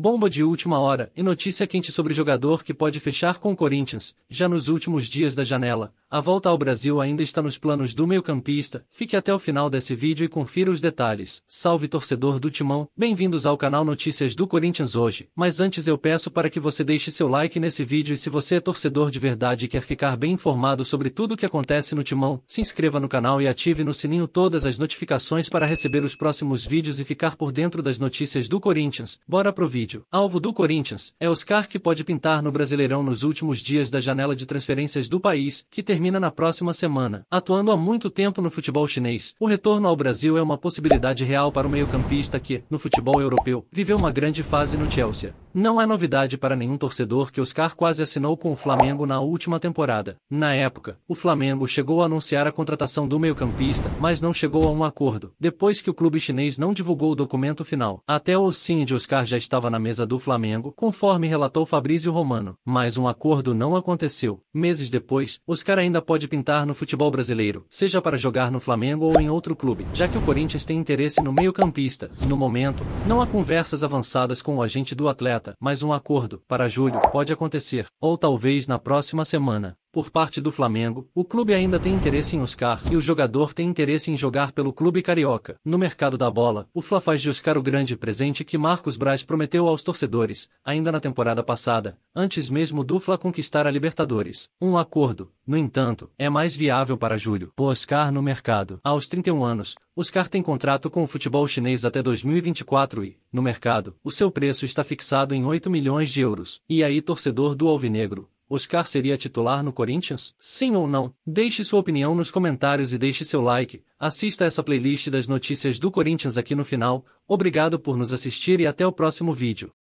Bomba de última hora e notícia quente sobre jogador que pode fechar com o Corinthians, já nos últimos dias da janela, a volta ao Brasil ainda está nos planos do meio-campista. Fique até o final desse vídeo e confira os detalhes. Salve torcedor do Timão, bem-vindos ao canal Notícias do Corinthians hoje. Mas antes eu peço para que você deixe seu like nesse vídeo e se você é torcedor de verdade e quer ficar bem informado sobre tudo o que acontece no Timão, se inscreva no canal e ative no sininho todas as notificações para receber os próximos vídeos e ficar por dentro das notícias do Corinthians. Bora pro vídeo. Alvo do Corinthians é Oscar que pode pintar no Brasileirão nos últimos dias da janela de transferências do país, que ter termina na próxima semana. Atuando há muito tempo no futebol chinês, o retorno ao Brasil é uma possibilidade real para o meio-campista que, no futebol europeu, viveu uma grande fase no Chelsea. Não há novidade para nenhum torcedor que Oscar quase assinou com o Flamengo na última temporada. Na época, o Flamengo chegou a anunciar a contratação do meio-campista, mas não chegou a um acordo, depois que o clube chinês não divulgou o documento final. Até o sim de Oscar já estava na mesa do Flamengo, conforme relatou Fabrício Romano, mas um acordo não aconteceu. Meses depois, Oscar ainda pode pintar no futebol brasileiro, seja para jogar no Flamengo ou em outro clube, já que o Corinthians tem interesse no meio-campista. No momento, não há conversas avançadas com o agente do atleta mas um acordo, para julho, pode acontecer, ou talvez na próxima semana por parte do Flamengo, o clube ainda tem interesse em Oscar e o jogador tem interesse em jogar pelo clube carioca. No mercado da bola, o Fla faz de Oscar o grande presente que Marcos Braz prometeu aos torcedores, ainda na temporada passada, antes mesmo do Fla conquistar a Libertadores. Um acordo, no entanto, é mais viável para julho. O Oscar no mercado. Aos 31 anos, Oscar tem contrato com o futebol chinês até 2024 e, no mercado, o seu preço está fixado em 8 milhões de euros. E aí, torcedor do Alvinegro, Oscar seria titular no Corinthians? Sim ou não? Deixe sua opinião nos comentários e deixe seu like. Assista essa playlist das notícias do Corinthians aqui no final. Obrigado por nos assistir e até o próximo vídeo.